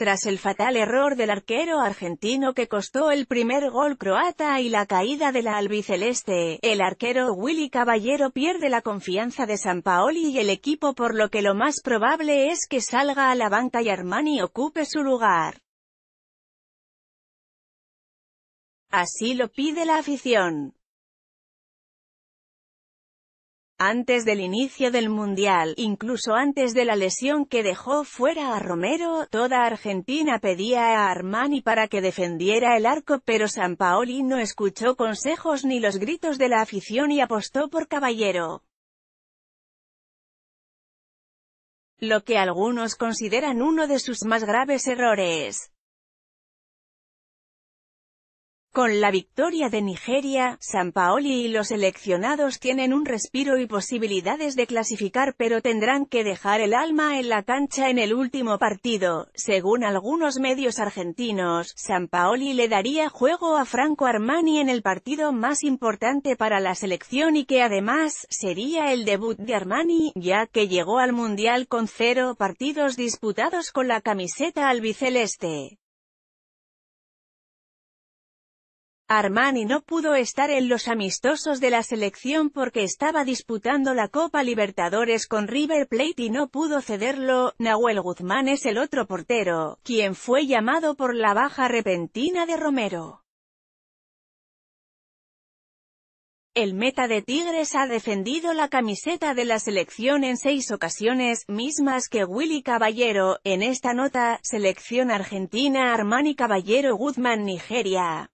Tras el fatal error del arquero argentino que costó el primer gol croata y la caída de la albiceleste, el arquero Willy Caballero pierde la confianza de San Paoli y el equipo por lo que lo más probable es que salga a la banca y Armani ocupe su lugar. Así lo pide la afición. Antes del inicio del Mundial, incluso antes de la lesión que dejó fuera a Romero, toda Argentina pedía a Armani para que defendiera el arco pero Sampaoli no escuchó consejos ni los gritos de la afición y apostó por Caballero. Lo que algunos consideran uno de sus más graves errores. Con la victoria de Nigeria, San Paoli y los seleccionados tienen un respiro y posibilidades de clasificar pero tendrán que dejar el alma en la cancha en el último partido. Según algunos medios argentinos, San Paoli le daría juego a Franco Armani en el partido más importante para la selección y que además sería el debut de Armani, ya que llegó al Mundial con cero partidos disputados con la camiseta albiceleste. Armani no pudo estar en los amistosos de la selección porque estaba disputando la Copa Libertadores con River Plate y no pudo cederlo, Nahuel Guzmán es el otro portero, quien fue llamado por la baja repentina de Romero. El meta de Tigres ha defendido la camiseta de la selección en seis ocasiones, mismas que Willy Caballero, en esta nota, selección argentina Armani Caballero Guzmán Nigeria.